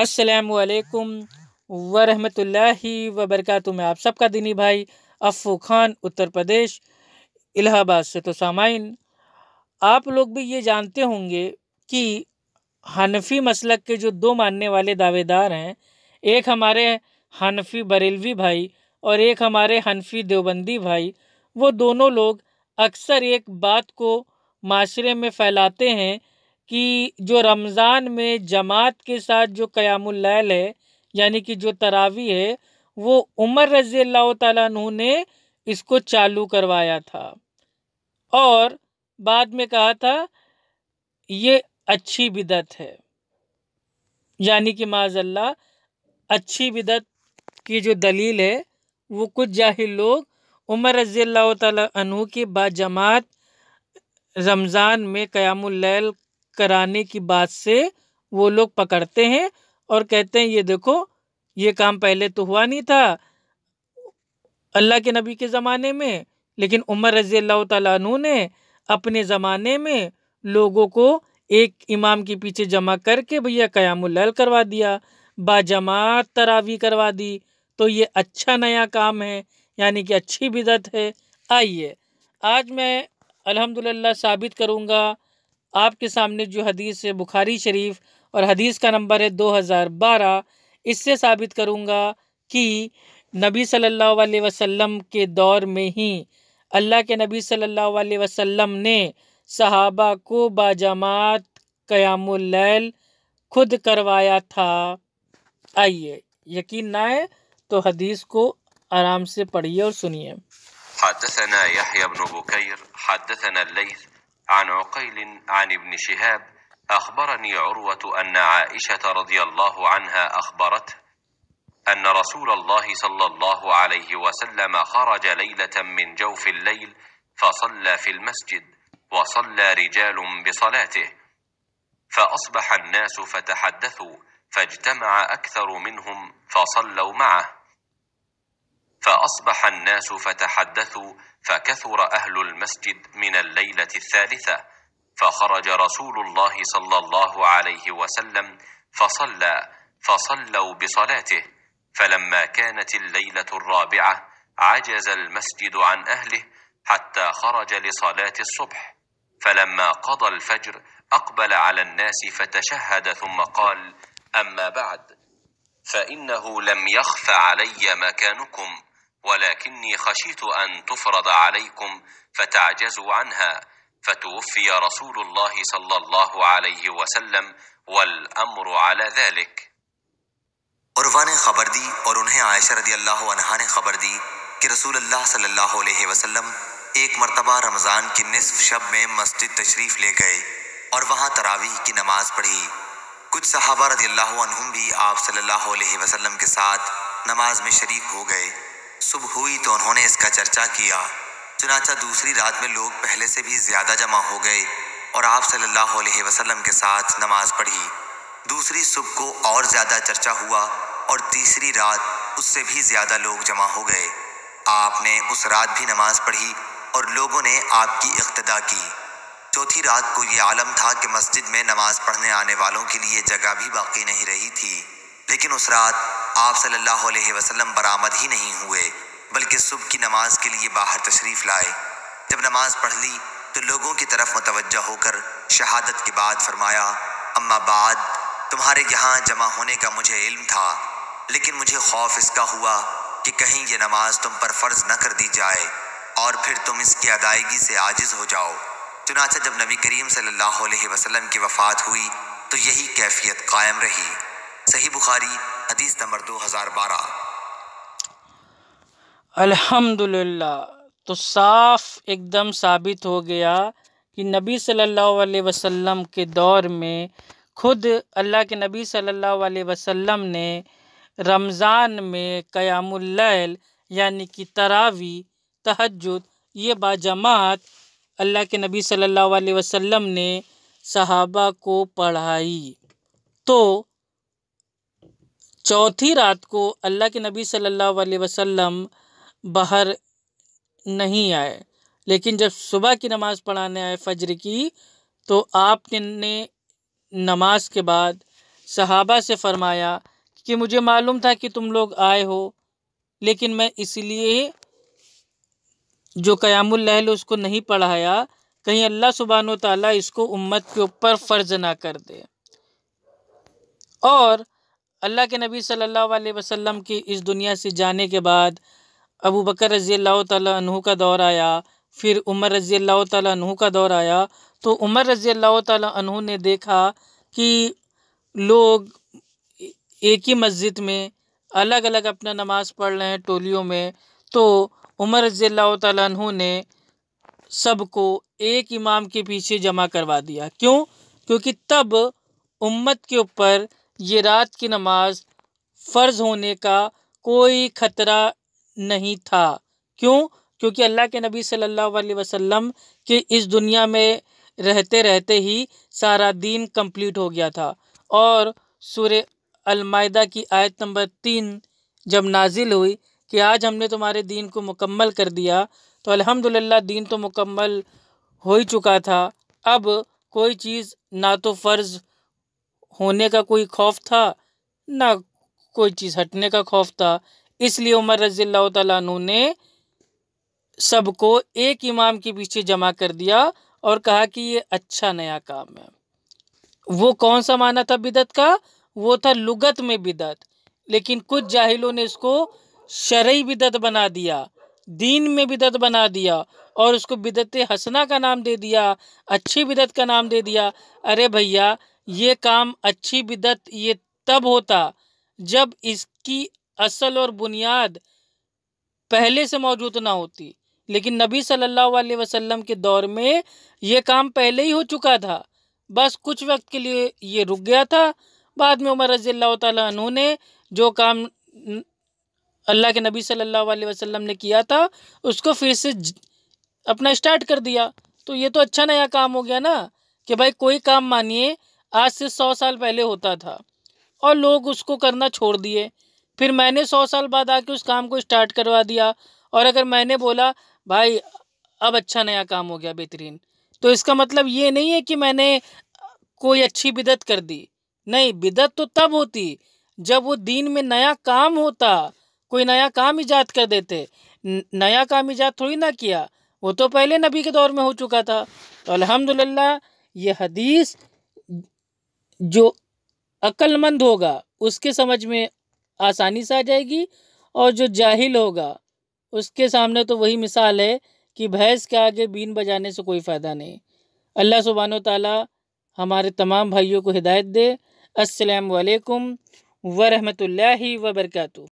असलकम वरहमतुल्लाहि वबरकत मैं आप सबका दिनी भाई अफ़ू खान उत्तर प्रदेश इलाहाबाद से तो सामाइन आप लोग भी ये जानते होंगे कि हनफी मसलक के जो दो मानने वाले दावेदार हैं एक हमारे हनफी बरेलवी भाई और एक हमारे हनफी देवबंदी भाई वो दोनों लोग अक्सर एक बात को माशरे में फैलाते हैं कि जो रमज़ान में जमात के साथ जो क़यामुल्लैल है यानी कि जो तरावी है वो उमर रज़ी अल्लाह तु ने इसको चालू करवाया था और बाद में कहा था ये अच्छी बिदत है यानी कि माजल्ला अच्छी बिदत की जो दलील है वो कुछ जाहिल लोग उमर रज़ी अल्लाह तु की बाजमात रमज़ान में क़यामुल्लैल कराने की बात से वो लोग पकड़ते हैं और कहते हैं ये देखो ये काम पहले तो हुआ नहीं था अल्लाह के नबी के ज़माने में लेकिन उमर रज़ी अल्लाह तु ने अपने ज़माने में लोगों को एक इमाम के पीछे जमा करके भैया कयामुल्ल करवा दिया बाजमात तरावी करवा दी तो ये अच्छा नया काम है यानी कि अच्छी बिदत है आइए आज मैं अल्हम्दुलिल्लाह साबित करूँगा आपके सामने जो हदीस है बुखारी शरीफ और हदीस का नंबर है दो हज़ार बारह इससे साबित करूँगा कि नबी सल्लल्लाहु अलैहि वसल्लम के दौर में ही अल्लाह के नबी सल्लल्लाहु अलैहि वसल्लम ने सहाबा को बाजामात क़यामुल्लैल खुद करवाया था आइए यकीन ना है तो हदीस को आराम से पढ़िए और सुनिए حدثنا يحيى بن بكير حدثنا الليث عن عقيل عن ابن شهاب أخبرني عروة أن عائشة رضي الله عنها أخبرته أن رسول الله صلى الله عليه وسلم خرج ليلة من جوف الليل فصلى في المسجد وصلى رجال بصلاته فأصبح الناس فتحدثوا فاجتمع أكثر منهم فصلوا معه فأصبح الناس فتحدثوا فكثر أهل المسجد من الليلة الثالثة فخرج رسول الله صلى الله عليه وسلم فصلى فصلوا بصلاته فلما كانت الليلة الرابعة عجز المسجد عن أهله حتى خرج لصلاة الصبح فلما قضى الفجر أقبل على الناس فتشهد ثم قال أما بعد فإنه لم يخف علي مكانكم ولكني خشيت أن تفرض عليكم فتعجزوا عنها فتوفي رسول الله صلى الله عليه وسلم والأمر على ذلك عروا نے خبر دی اور انہیں عائشہ رضی اللہ عنہا نے خبر دی کہ رسول اللہ صلی اللہ علیہ وسلم ایک مرتبہ رمضان کی نصف شب میں مسجد تشریف لے گئے اور وہاں تراویح کی نماز پڑھی کچھ صحابہ رضی اللہ عنہم بھی آپ صلی اللہ علیہ وسلم کے ساتھ نماز میں شریک ہو گئے सुबह हुई तो उन्होंने इसका चर्चा किया चुनाचा दूसरी रात में लोग पहले से भी ज़्यादा जमा हो गए और आप सल्लल्लाहु अलैहि वसल्लम के साथ नमाज पढ़ी दूसरी सुबह को और ज़्यादा चर्चा हुआ और तीसरी रात उससे भी ज़्यादा लोग जमा हो गए आपने उस रात भी नमाज पढ़ी और लोगों ने आपकी इक्तदा की चौथी रात को ये आलम था कि मस्जिद में नमाज पढ़ने आने वालों के लिए जगह भी बाकी नहीं रही थी लेकिन उस रात आप सल्लल्लाहु अलैहि वसल्लम बरामद ही नहीं हुए बल्कि सुबह की नमाज के लिए बाहर तशरीफ़ लाए जब नमाज पढ़ ली तो लोगों की तरफ मुतवजह होकर शहादत के बाद फरमाया अम्मा बाद तुम्हारे यहाँ जमा होने का मुझे इल्म था लेकिन मुझे खौफ इसका हुआ कि कहीं ये नमाज तुम पर फ़र्ज़ न कर दी जाए और फिर तुम इसकी अदायगी से आजिज़ हो जाओ चुनाचा जब नबी करीम सल्लल्लाहु अलैहि वसल्लम की वफ़ात हुई तो यही कैफियत कायम रही सही बुखारी हदीस नंबर दो हज़ार बारह अल्हम्दुलिल्लाह तो साफ एकदम साबित हो गया कि नबी सल्लल्लाहु अलैहि वसल्लम के दौर में खुद अल्लाह के नबी सल्लल्लाहु अलैहि वसल्लम ने रमज़ान में क़यामुल्लैल यानी कि तरावी तहजद ये बाजमात अल्लाह के नबी सल्लल्लाहु अलैहि वसल्लम ने सहाबा को पढ़ाई तो चौथी रात को अल्लाह के नबी सल्लल्लाहु अलैहि वसल्लम बाहर नहीं आए लेकिन जब सुबह की नमाज़ पढ़ाने आए फजर की तो आपने नमाज के बाद सहाबा से फरमाया कि मुझे मालूम था कि तुम लोग आए हो लेकिन मैं इसलिए जो कयामुल्लहल उसको नहीं पढ़ाया कहीं अल्लाह सुबहान ताला इसको उम्मत के ऊपर फ़र्ज ना कर दे और अल्लाह के नबी सल्लल्लाहु अलैहि वसल्लम की इस दुनिया से जाने के बाद अबू बकर रज़ी अल्लाह तु का दौर आया फिर उमर रज़ी अल्लाह तु का दौर आया तो उमर रज़ी अल्लाह तु ने देखा कि लोग एक ही मस्जिद में अलग अलग अपना नमाज पढ़ रहे हैं टोलियों में तो उमर रज़ी अल्लाह तु ने सबको एक इमाम के पीछे जमा करवा दिया क्यों क्योंकि तब उम्मत के ऊपर ये रात की नमाज फ़र्ज होने का कोई ख़तरा नहीं था क्यों क्योंकि अल्लाह के नबी सल्लल्लाहु अलैहि वसल्लम के इस दुनिया में रहते रहते ही सारा दिन कंप्लीट हो गया था और सूर्य अलमायदा की आयत नंबर तीन जब नाजिल हुई कि आज हमने तुम्हारे दीन को मुकम्मल कर दिया तो अल्हम्दुलिल्लाह दीन तो मुकम्मल हो ही चुका था अब कोई चीज़ ना तो फ़र्ज़ होने का कोई खौफ था ना कोई चीज़ हटने का खौफ था इसलिए उमर रज़ी तु ने सबको एक इमाम के पीछे जमा कर दिया और कहा कि ये अच्छा नया काम है वो कौन सा माना था बिदत का वो था लुगत में बिदत लेकिन कुछ जाहिलों ने इसको शरय बिदत बना दिया दीन में बिदत बना दिया और उसको बिदत हसना का नाम दे दिया अच्छी बिदत का नाम दे दिया अरे भैया ये काम अच्छी बिदत ये तब होता जब इसकी असल और बुनियाद पहले से मौजूद ना होती लेकिन नबी सल्लल्लाहु अलैहि वसल्लम के दौर में ये काम पहले ही हो चुका था बस कुछ वक्त के लिए ये रुक गया था बाद में उमर रजी तु ने जो काम अल्लाह के नबी सल्लल्लाहु अलैहि वसल्लम ने किया था उसको फिर से अपना स्टार्ट कर दिया तो ये तो अच्छा नया काम हो गया ना कि भाई कोई काम मानिए आज से सौ साल पहले होता था और लोग उसको करना छोड़ दिए फिर मैंने सौ साल बाद आके उस काम को स्टार्ट करवा दिया और अगर मैंने बोला भाई अब अच्छा नया काम हो गया बेहतरीन तो इसका मतलब ये नहीं है कि मैंने कोई अच्छी बिदत कर दी नहीं बिदत तो तब होती जब वो दीन में नया काम होता कोई नया काम ईजाद कर देते नया काम ईजाद थोड़ी ना किया वो तो पहले नबी के दौर में हो चुका था तो अलहमदिल्ला ये हदीस जो अक्लमंद होगा उसके समझ में आसानी से आ जाएगी और जो जाहिल होगा उसके सामने तो वही मिसाल है कि भैंस के आगे बीन बजाने से कोई फ़ायदा नहीं अल्लाह सुबहान तला हमारे तमाम भाइयों को हिदायत दे असलकम वालेकुम वरहमतुल्लाहि